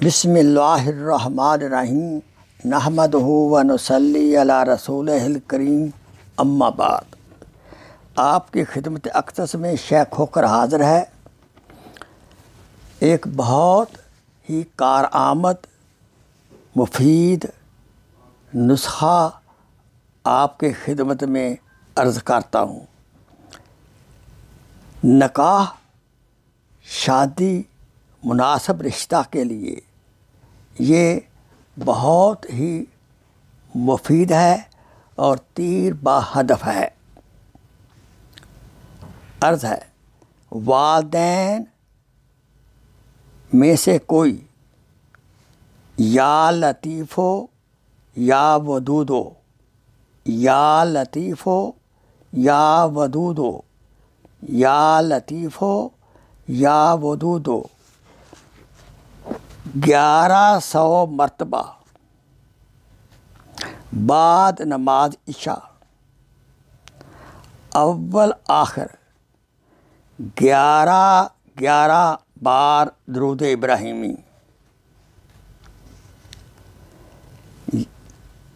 बिसमीम नहमद वनसली अला रसूल करीम अम्माबाद आपकी खिदमत अक्सस में शेख होकर हाज़िर है एक बहुत ही कारआमद मुफीद नुस्खा आपके खिदमत में अर्ज़ करता हूँ नकाह शादी मुनासब रिश्ता के लिए ये बहुत ही मुफीद है और तीर बाहदफ है अर्ज़ है वालदेन में से कोई या लतीफ़ो या वदूदो या लतीफ़ो या वदूदो या लतीफ़ो या वदूदो ग्यारह सौ मरतबा बाद नमाज इशा अव्वल आखिर ग्यारह ग्यारह बार दरूद इब्राहिमी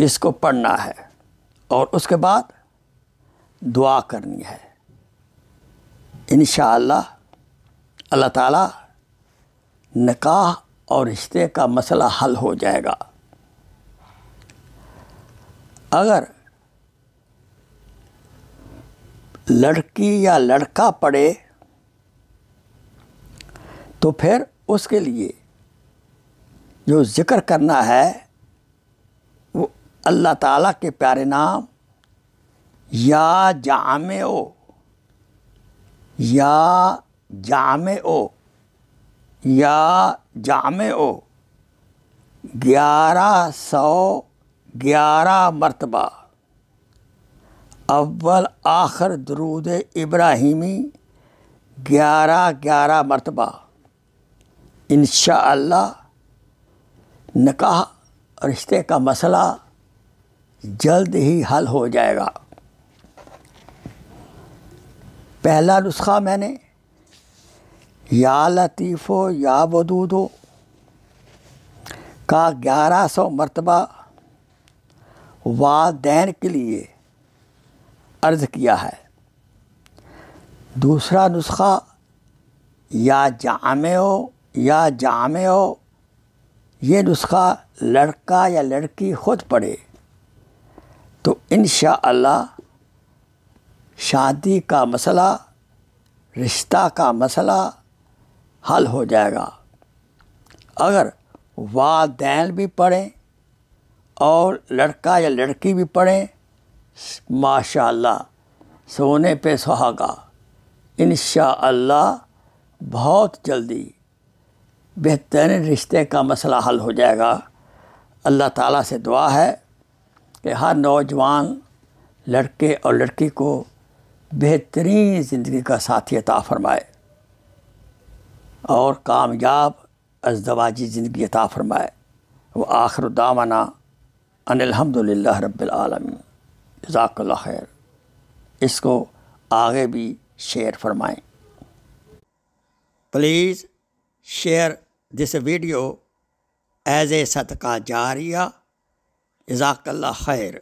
इसको पढ़ना है और उसके बाद दुआ करनी है इन अल्लाह ताला निकाह और रिश्ते का मसला हल हो जाएगा अगर लड़की या लड़का पढ़े तो फिर उसके लिए जो ज़िक्र करना है वो अल्लाह ताला के प्यारे नाम या जामे ओ या जामे ओ या जामे ओ ग्यारह सौ ग्यारह मरतबा अव्वल आखिर दरूद इब्राहिमी ग्यारह ग्यारह मरतबा इन निकाह रिश्ते का मसला जल्द ही हल हो जाएगा पहला नुस्खा मैंने या लतीफ़ो या वदूदो का ग्यारह सौ मरतबा वालदेन के लिए अर्ज़ किया है दूसरा नुस्खा या जाम हो या जाम हो ये नुस्खा लड़का या लड़की ख़ुद पढ़े तो इन शादी का मसला रिश्ता का मसला हल हो जाएगा अगर वालदेन भी पढ़ें और लड़का या लड़की भी पढ़ें माशाल्लाह सोने पे सुहागा इन बहुत जल्दी बेहतरीन रिश्ते का मसला हल हो जाएगा अल्लाह ताला से दुआ है कि हर नौजवान लड़के और लड़की को बेहतरीन ज़िंदगी का साथी अता फरमाए और कामयाब अजदवाजी ज़िंदगी अता फ़रमाए व आखिर दामना अनिलहमदिल्ला रबालमी जजाकल्ला खैर इसको आगे भी शेयर फरमाएं please share this video as a सदका जारिया जजाकल्ला खैर